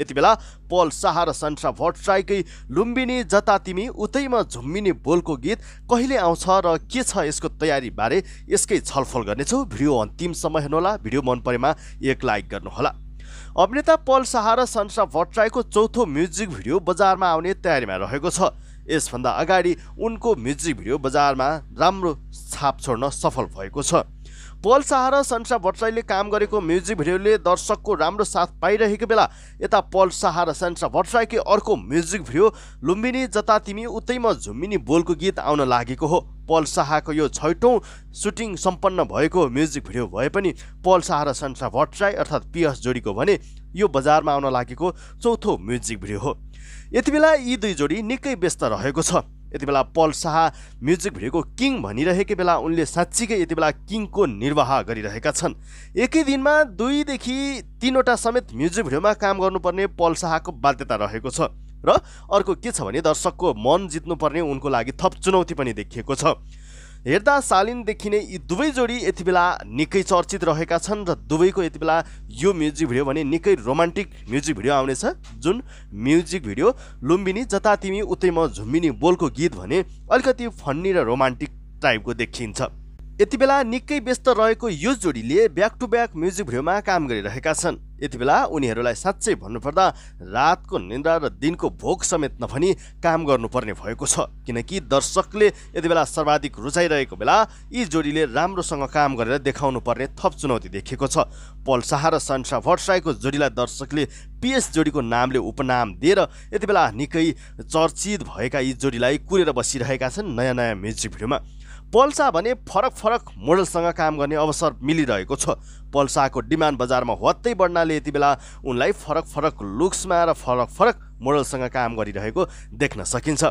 यति बेला पल शाह र सन्ट्रा भट्टराईकै लुम्बिनी जता तिमी उतैमा झुम्बिनी बोलको गीत कहिले आउँछ र के छ यसको तयारीबारे यसकै छलफल गर्नेछौँ भिडियो अन्तिमसम्म हेर्नुहोला भिडियो मन परेमा एक लाइक गर्नुहोला अभिनेता पल शाह र सन्सा भट्टराईको चौथो म्युजिक भिडियो बजारमा आउने तयारीमा रहेको छ यसभन्दा अगाडि उनको म्युजिक भिडियो बजारमा राम्रो छाप छोड्न सफल भएको छ पल शाह र सन्सा भट्टराईले काम गरेको म्युजिक भिडियोले दर्शकको राम्रो साथ पाइरहेको बेला यता पल शाह र सन्सा भट्टराईकै अर्को म्युजिक भिडियो लुम्बिनी जता तिमी उतैमा झुम्बिनी बोलको गीत आउन लागेको हो पल शाहको यो छैटौँ सुटिङ सम्पन्न भएको म्युजिक भिडियो भए पनि पल शाह र सन्सा भट्टराई अर्थात् पिएस जोडीको भने यो बजारमा आउन लागेको चौथो म्युजिक भिडियो हो यति बेला यी दुई जोडी निकै व्यस्त रहेको छ यति बेला पल शाह म्युजिक भिडियोको किङ भनिरहेकै बेला उनले साँच्चीकै यति बेला किङको निर्वाह गरिरहेका छन् एकै दिनमा दुईदेखि तिनवटा समेत म्युजिक भिडियोमा काम गर्नुपर्ने पल शाहको बाध्यता रहेको छ र अर्को के छ भने दर्शकको मन जित्नुपर्ने उनको लागि थप चुनौती पनि देखिएको छ हेर्दा सालिनदेखि नै यी दुवै जोडी यति बेला निकै चर्चित रहेका छन् र दुवैको यति बेला यो म्युजिक भिडियो भने निकै रोमान्टिक म्युजिक भिडियो आउनेछ जुन म्युजिक भिडियो लुम्बिनी जता तिमी उतै म झुम्बिनी बोलको गीत भने अलिकति फन्नी र रोमान्टिक टाइपको देखिन्छ यति बेला निकै व्यस्त रहेको यो जोडीले ब्याक टु ब्याक म्युजिक भिडियोमा काम गरिरहेका छन् यति बेला उनीहरूलाई साँच्चै भन्नुपर्दा रातको निन्द्रा र दिनको भोक समेत नभनी काम गर्नुपर्ने भएको छ किनकि दर्शकले यति बेला सर्वाधिक रुचाइरहेको बेला यी जोडीले राम्रोसँग काम गरेर देखाउनु पर्ने थप चुनौती देखेको छ पल शाह र सन्सा भट्टराईको जोडीलाई दर्शकले पिएस जोडीको नामले उपनाम दिएर यति बेला निकै चर्चित भएका यी जोडीलाई कुरेर बसिरहेका छन् नयाँ नयाँ म्युजिक भिडियोमा पल्सा भने फरक फरक मोडलसँग काम गर्ने अवसर मिलिरहेको छ पल्साको डिमान्ड बजारमा हत्तै बढ्नाले यति बेला उनलाई फरक फरक लुक्समा र फरक फरक मोडलसँग काम गरिरहेको देख्न सकिन्छ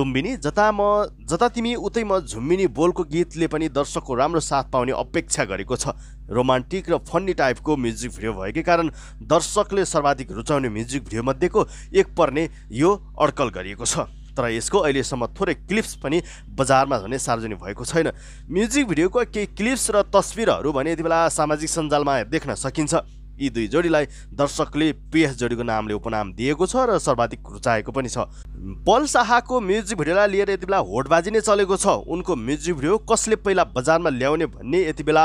लुम्बिनी जता म जता तिमी उतै म झुम्बिनी बोलको गीतले पनि दर्शकको राम्रो साथ पाउने अपेक्षा गरेको छ रोमान्टिक र फन्नी टाइपको म्युजिक भिडियो भएकै कारण दर्शकले सर्वाधिक रुचाउने म्युजिक भिडियोमध्येको एक पर्ने यो अड्कल गरिएको छ तर यसको अहिलेसम्म थोरै क्लिप्स पनि बजारमा भने सार्वजनिक भएको छैन म्युजिक भिडियोको केही क्लिप्स र तस्विरहरू भने यति बेला सामाजिक सञ्जालमा देख्न सकिन्छ यी दुई जोडीलाई दर्शकले पिएस जोडीको नामले उपनाम दिएको छ र सर्वाधिक रुचाएको पनि छ पल शाहको म्युजिक भिडियोलाई लिएर यति बेला होटबाजी नै चलेको छ उनको म्युजिक भिडियो कसले पहिला बजारमा ल्याउने भन्ने यति बेला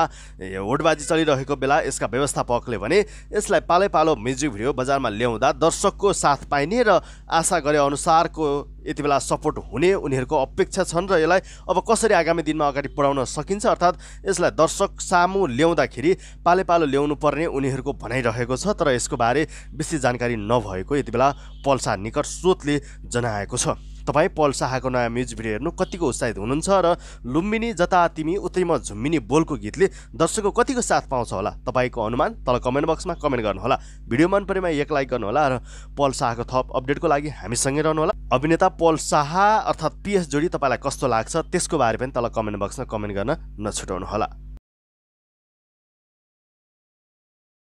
होटबाजी चलिरहेको बेला यसका व्यवस्थापकले भने यसलाई पालै म्युजिक भिडियो बजारमा ल्याउँदा दर्शकको साथ पाइने र आशा गरे अनुसारको यति बेला सपोर्ट हुने उनीहरूको अपेक्षा छन् र यसलाई अब कसरी आगामी दिनमा अगाडि बढाउन सकिन्छ अर्थात् यसलाई दर्शक सामु ल्याउँदाखेरि पाले पालो ल्याउनु पर्ने उनीहरूको भनाइरहेको छ तर यसको बारे विशेष जानकारी नभएको यति बेला पल्सा निकट स्रोतले जनाएको छ तपाईँ पल शाहको नयाँ म्युजिक भिडियो हेर्नु कतिको उत्साहित हुनुहुन्छ र लुम्बिनी जता तिमी उत्रिम झुम्बिनी बोलको गीतले दर्शकको कतिको साथ पाउँछ होला तपाईँको अनुमान तल कमेन्ट बक्समा कमेन्ट गर्नुहोला भिडियो मन परेमा एक लाइक गर्नुहोला र पल शाहको थप अपडेटको लागि हामीसँगै रहनुहोला अभिनेता पल शाह अर्थात् पिएस जोडी तपाईँलाई कस्तो लाग्छ त्यसको बारे पनि तल कमेन्ट बक्समा कमेन्ट गर्न नछुटाउनुहोला